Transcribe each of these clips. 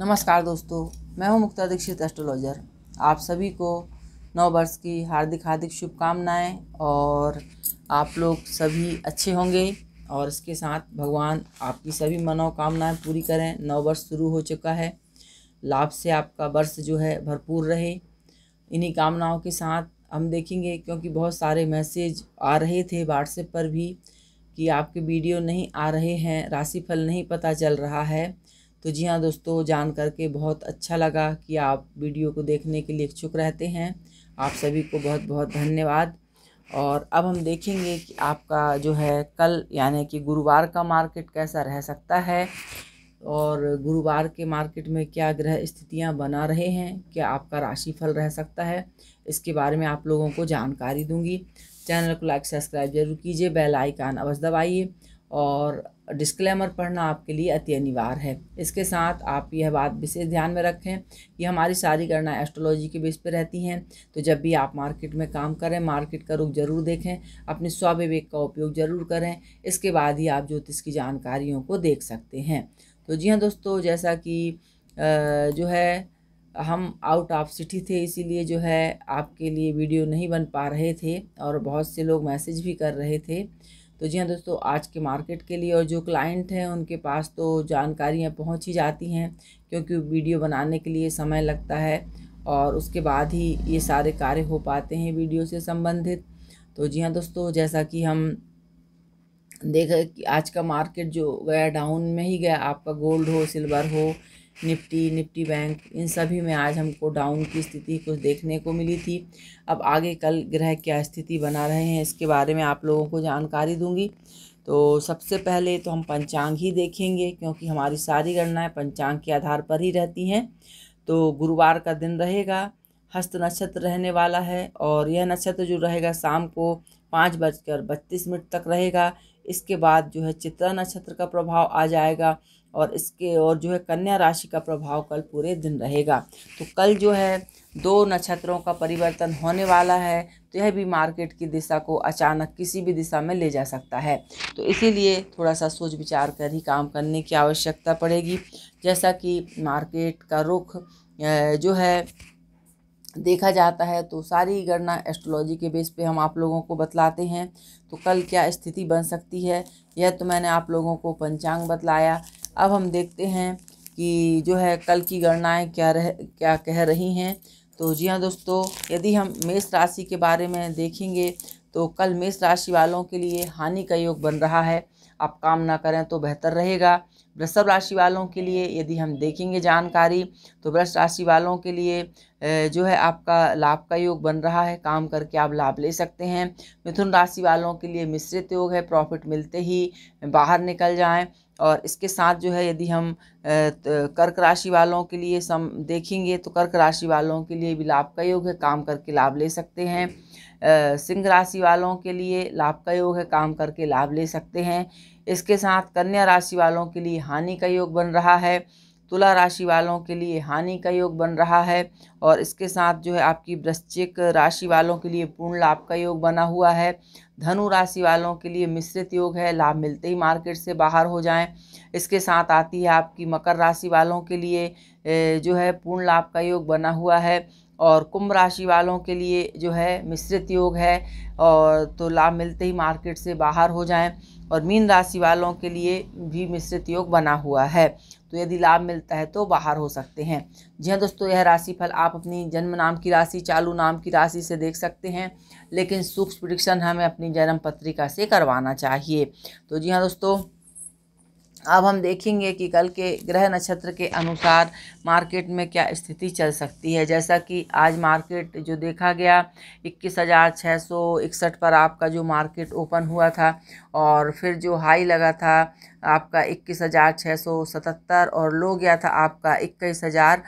नमस्कार दोस्तों मैं हूं मुक्ता दीक्षित एस्ट्रोलॉजर आप सभी को नौ वर्ष की हार्दिक हार्दिक शुभकामनाएं और आप लोग सभी अच्छे होंगे और इसके साथ भगवान आपकी सभी मनोकामनाएं पूरी करें नौ वर्ष शुरू हो चुका है लाभ से आपका वर्ष जो है भरपूर रहे इन्हीं कामनाओं के साथ हम देखेंगे क्योंकि बहुत सारे मैसेज आ रहे थे व्हाट्सएप पर भी कि आपके वीडियो नहीं आ रहे हैं राशिफल नहीं पता चल रहा है तो जी हाँ दोस्तों जान करके बहुत अच्छा लगा कि आप वीडियो को देखने के लिए इच्छुक रहते हैं आप सभी को बहुत बहुत धन्यवाद और अब हम देखेंगे कि आपका जो है कल यानी कि गुरुवार का मार्केट कैसा रह सकता है और गुरुवार के मार्केट में क्या ग्रह स्थितियां बना रहे हैं क्या आपका राशि फल रह सकता है इसके बारे में आप लोगों को जानकारी दूंगी चैनल को लाइक सब्सक्राइब जरूर कीजिए बेल आइकान अवश्य दबाइए और डिस्क्लेमर पढ़ना आपके लिए अति अनिवार्य है इसके साथ आप यह बात विशेष ध्यान में रखें कि हमारी सारी गणना एस्ट्रोलॉजी के बेस पर रहती हैं तो जब भी आप मार्केट में काम करें मार्केट का रुख जरूर देखें अपने स्वाविवेक का उपयोग जरूर करें इसके बाद ही आप ज्योतिष की जानकारियों को देख सकते हैं तो जी हाँ दोस्तों जैसा कि जो है हम आउट ऑफ सिटी थे इसीलिए जो है आपके लिए वीडियो नहीं बन पा रहे थे और बहुत से लोग मैसेज भी कर रहे थे तो जी हाँ दोस्तों आज के मार्केट के लिए और जो क्लाइंट हैं उनके पास तो जानकारियाँ पहुँच ही जाती हैं क्योंकि वीडियो बनाने के लिए समय लगता है और उसके बाद ही ये सारे कार्य हो पाते हैं वीडियो से संबंधित तो जी हाँ दोस्तों जैसा कि हम देख कि आज का मार्केट जो गया डाउन में ही गया आपका गोल्ड हो सिल्वर हो निफ्टी निफ्टी बैंक इन सभी में आज हमको डाउन की स्थिति कुछ देखने को मिली थी अब आगे कल ग्रह क्या स्थिति बना रहे हैं इसके बारे में आप लोगों को जानकारी दूंगी तो सबसे पहले तो हम पंचांग ही देखेंगे क्योंकि हमारी सारी गणनाएं पंचांग के आधार पर ही रहती हैं तो गुरुवार का दिन रहेगा हस्त नक्षत्र रहने वाला है और यह नक्षत्र जो रहेगा शाम को पाँच बजकर बत्तीस मिनट तक रहेगा इसके बाद जो है चित्रा नक्षत्र का प्रभाव आ जाएगा और इसके और जो है कन्या राशि का प्रभाव कल पूरे दिन रहेगा तो कल जो है दो नक्षत्रों का परिवर्तन होने वाला है तो यह भी मार्केट की दिशा को अचानक किसी भी दिशा में ले जा सकता है तो इसीलिए थोड़ा सा सोच विचार कर ही काम करने की आवश्यकता पड़ेगी जैसा कि मार्केट का रुख जो है देखा जाता है तो सारी गणना एस्ट्रोलॉजी के बेस पे हम आप लोगों को बतलाते हैं तो कल क्या स्थिति बन सकती है यह तो मैंने आप लोगों को पंचांग बतलाया अब हम देखते हैं कि जो है कल की गणनाएं क्या रह क्या कह रही हैं तो जी हाँ दोस्तों यदि हम मेष राशि के बारे में देखेंगे तो कल मेष राशि वालों के लिए हानि का योग बन रहा है आप काम ना करें तो बेहतर रहेगा वृषभ राशि वालों के लिए यदि हम देखेंगे जानकारी तो वृष राशि वालों के लिए जो है आपका लाभ का योग बन रहा है काम करके आप लाभ ले सकते हैं मिथुन राशि वालों के लिए मिश्रित योग है प्रॉफिट मिलते ही बाहर निकल जाएं और इसके साथ जो है यदि हम कर्क राशि वालों के लिए सम देखेंगे तो कर्क राशि वालों के लिए भी लाभ का योग है काम करके लाभ ले सकते हैं सिंह राशि वालों के लिए लाभ का योग है काम करके लाभ ले सकते हैं इसके साथ कन्या राशि वालों के लिए हानि का योग बन रहा है तुला राशि वालों के लिए हानि का योग बन रहा है और इसके साथ जो है आपकी वृश्चिक राशि वालों के लिए पूर्ण लाभ का योग बना हुआ है धनु राशि वालों के लिए मिश्रित योग है लाभ मिलते ही मार्केट से बाहर हो जाएं इसके साथ आती है आपकी मकर राशि वालों के लिए जो है पूर्ण लाभ का योग बना हुआ है और कुंभ राशि वालों के लिए जो है मिश्रित योग है और तो लाभ मिलते ही मार्केट से बाहर हो जाएं और मीन राशि वालों के लिए भी मिश्रित योग बना हुआ है तो यदि लाभ मिलता है तो बाहर हो सकते हैं जी हाँ दोस्तों यह राशिफल आप अपनी जन्म नाम की राशि चालू नाम की राशि से देख सकते हैं लेकिन सूक्ष्म परीक्षण हमें अपनी जन्म पत्रिका से करवाना चाहिए तो जी हाँ दोस्तों अब हम देखेंगे कि कल के ग्रह नक्षत्र के अनुसार मार्केट में क्या स्थिति चल सकती है जैसा कि आज मार्केट जो देखा गया इक्कीस हज़ार छः सौ इकसठ पर आपका जो मार्केट ओपन हुआ था और फिर जो हाई लगा था आपका इक्कीस हज़ार छः सौ सतहत्तर और लो गया था आपका इक्कीस हज़ार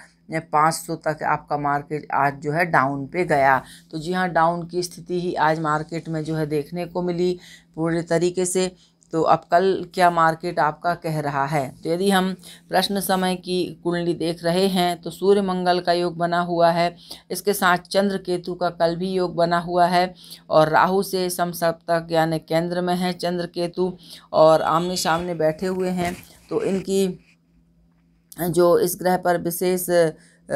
पाँच सौ तक आपका मार्केट आज जो है डाउन पे गया तो जी हाँ डाउन की स्थिति ही आज मार्केट में जो है देखने को मिली पूरे तरीके से तो अब कल क्या मार्केट आपका कह रहा है तो यदि हम प्रश्न समय की कुंडली देख रहे हैं तो सूर्य मंगल का योग बना हुआ है इसके साथ चंद्र केतु का कल भी योग बना हुआ है और राहु से सम सप्तक यानी केंद्र में है चंद्र केतु और आमने सामने बैठे हुए हैं तो इनकी जो इस ग्रह पर विशेष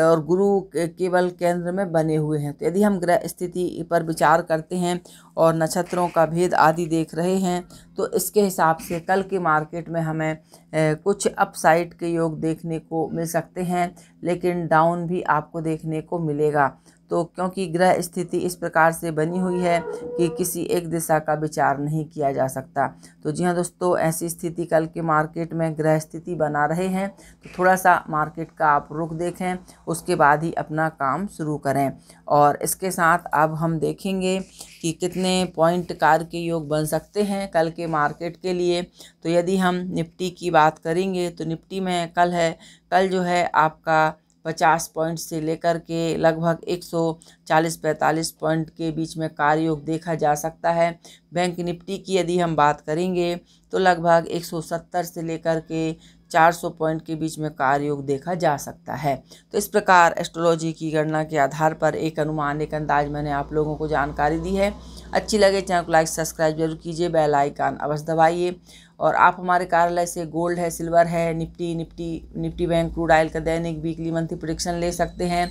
और गुरु केवल केंद्र में बने हुए हैं तो यदि हम ग्रह स्थिति पर विचार करते हैं और नक्षत्रों का भेद आदि देख रहे हैं तो इसके हिसाब से कल के मार्केट में हमें कुछ अपसाइड के योग देखने को मिल सकते हैं लेकिन डाउन भी आपको देखने को मिलेगा तो क्योंकि ग्रह स्थिति इस प्रकार से बनी हुई है कि किसी एक दिशा का विचार नहीं किया जा सकता तो जी हाँ दोस्तों ऐसी स्थिति कल के मार्केट में ग्रह स्थिति बना रहे हैं तो थोड़ा सा मार्केट का आप रुख देखें उसके बाद ही अपना काम शुरू करें और इसके साथ अब हम देखेंगे कि कितने पॉइंट कार के योग बन सकते हैं कल के मार्केट के लिए तो यदि हम निफ्टी की बात करेंगे तो निफ्टी में कल है कल जो है आपका पचास पॉइंट से लेकर के लगभग एक सौ चालीस पैंतालीस पॉइंट के बीच में कार्ययोग देखा जा सकता है बैंक निफ्टी की यदि हम बात करेंगे तो लगभग एक सौ सत्तर से लेकर के चार सौ पॉइंट के बीच में कार्ययोग देखा जा सकता है तो इस प्रकार एस्ट्रोलॉजी की गणना के आधार पर एक अनुमान एक अंदाज मैंने आप लोगों को जानकारी दी है अच्छी लगे चैनल को लाइक सब्सक्राइब जरूर कीजिए बेल आइकन अवश्य दबाइए और आप हमारे कार्यालय से गोल्ड है सिल्वर है Nifty Nifty Nifty bank crude oil का दैनिक वीकली मंथली प्रोडिक्शन ले सकते हैं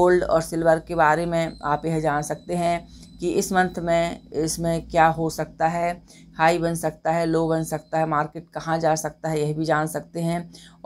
गोल्ड और सिल्वर के बारे में आप यह जान सकते हैं कि इस मंथ में इसमें क्या हो सकता है हाई बन सकता है लो बन सकता है मार्केट कहाँ जा सकता है यह भी जान सकते हैं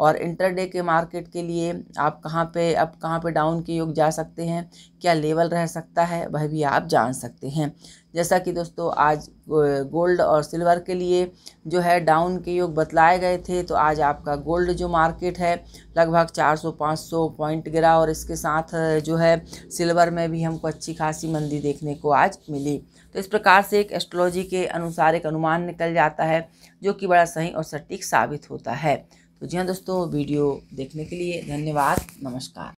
और इंटरडे के मार्केट के लिए आप कहाँ पे अब कहाँ पे डाउन के योग जा सकते हैं क्या लेवल रह सकता है वह भी आप जान सकते हैं जैसा कि दोस्तों आज गोल्ड और सिल्वर के लिए जो है डाउन के योग बतलाए गए थे तो आज आपका गोल्ड जो मार्केट है लगभग 400-500 पॉइंट गिरा और इसके साथ जो है सिल्वर में भी हमको अच्छी खासी मंदी देखने को आज मिली तो इस प्रकार से एक एस्ट्रोलॉजी के अनुसार एक अनुमान अनुमान निकल जाता है जो कि बड़ा सही और सटीक साबित होता है तो जी हाँ दोस्तों वीडियो देखने के लिए धन्यवाद नमस्कार